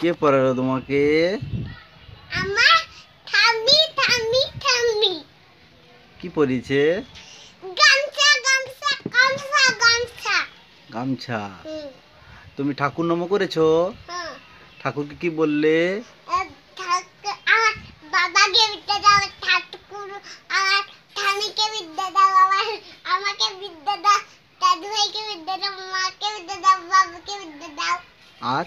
কে পড়ালো তোমাকে আমার ঠাম্মি ঠাম্মি ঠাম্মি কি পড়িয়েছে গামছা গামছা গামছা গামছা গামছা তুমি ঠাকুর নম করেছো হ্যাঁ। ঠাকুরকে কি বললে দাও বিদ্যা আমাকে ভাইকে মাকে বিদ্যা দাও আর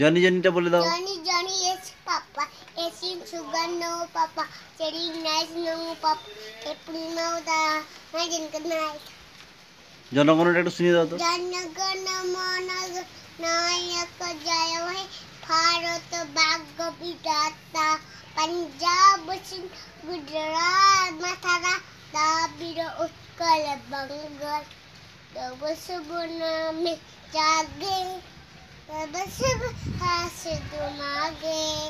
जॉनी जॉनीটা বলে দাও Johnny Johnny yes papa yes in sugar no papa cherry nice no papa apple no the my জনগণ নাইস জনগণটা একটু শুনিয়ে দাও তো জনগণ মন নায়ক জয় হে ভারত ভাগ্য বিধাতা पंजाब सिंह गुजरात मथुरा दाबिर उत्कल बंगाल तब सुबह में जागे Babasab hasi dumage,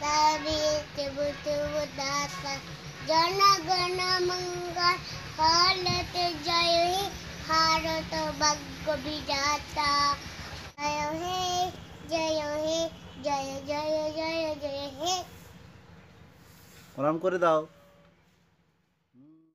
tabi tibu tibu data, jana gana mangal, halat jayohi, harat baggo bidata, jayohi, jayohi, jaya jaya jaya jaya he. प्रणाम कर दाओ